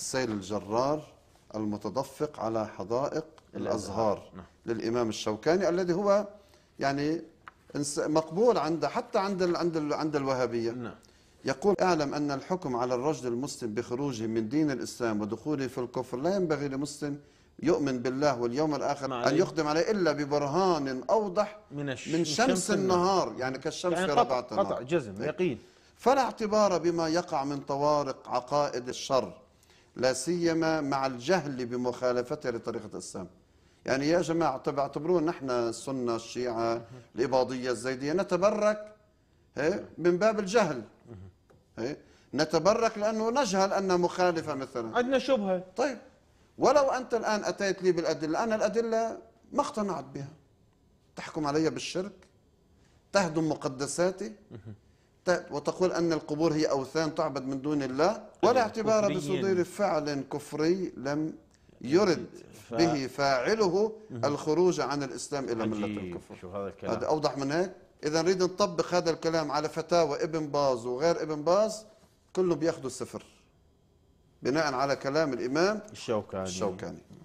السيل الجرار المتدفق على حدائق الأزهار نعم. للإمام الشوكاني الذي هو يعني مقبول عند حتى عند عند عند الوهابية نعم. يقول اعلم أن الحكم على الرجل المسلم بخروجه من دين الإسلام ودخوله في الكفر لا ينبغي لمسلم يؤمن بالله واليوم الآخر أن يقدم عليه إلا ببرهان أوضح من, الش... من شمس, شمس النهار يعني كالشمس يعني في قطع, قطع جزم يقين فلا اعتبار بما يقع من طوارق عقائد الشر لا سيما مع الجهل بمخالفتها لطريقة الاسلام يعني يا جماعة بعتبروه نحن السنة الشيعة الإباضية الزيدية نتبرك من باب الجهل نتبرك لأنه نجهل أنها مخالفة مثلا عندنا شبهة طيب ولو أنت الآن أتيت لي بالأدلة أنا الأدلة ما اقتنعت بها تحكم علي بالشرك تهدم مقدساتي وتقول أن القبور هي أوثان تعبد من دون الله طيب، ولا اعتبار بصدور فعل كفري لم يرد ف... به فاعله الخروج عن الإسلام إلى ملة الكفر شو هذا الكلام هذا أوضح من هيك إذا نريد نطبق هذا الكلام على فتاوى ابن باز وغير ابن باز كله بياخذوا السفر بناء على كلام الإمام الشوكاني الشوكاني